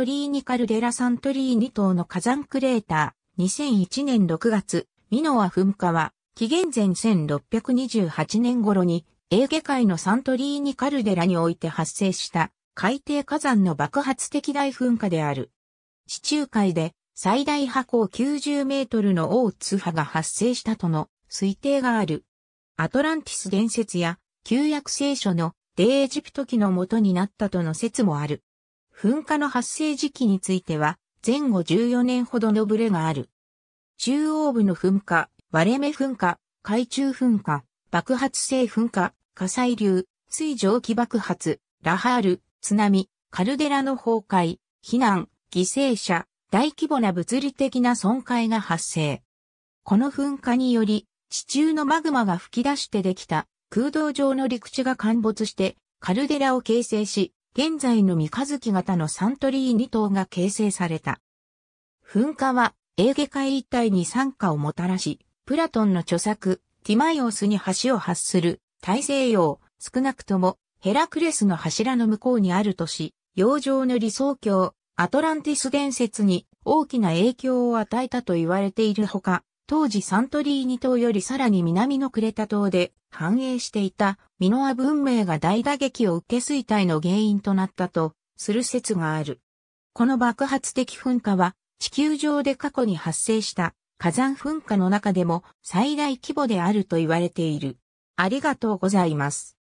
トリーニカルデラサントリーニ島の火山クレーター、2001年6月、ミノア噴火は、紀元前1628年頃に、エーゲ海のサントリーニカルデラにおいて発生した海底火山の爆発的大噴火である。地中海で最大波高90メートルの大津波が発生したとの推定がある。アトランティス伝説や旧約聖書のデエジプト記のもとになったとの説もある。噴火の発生時期については、前後14年ほどのブレがある。中央部の噴火、割れ目噴火、海中噴火、爆発性噴火、火砕流、水蒸気爆発、ラハール、津波、カルデラの崩壊、避難、犠牲者、大規模な物理的な損壊が発生。この噴火により、地中のマグマが噴き出してできた空洞状の陸地が陥没して、カルデラを形成し、現在の三日月型のサントリー2島が形成された。噴火は、エーゲ海一帯に参加をもたらし、プラトンの著作、ティマイオスに橋を発する大西洋、少なくともヘラクレスの柱の向こうにあるとし、洋上の理想郷、アトランティス伝説に大きな影響を与えたと言われているほか、当時サントリーニ島よりさらに南のクレタ島で繁栄していたミノア文明が大打撃を受け衰退の原因となったとする説がある。この爆発的噴火は地球上で過去に発生した火山噴火の中でも最大規模であると言われている。ありがとうございます。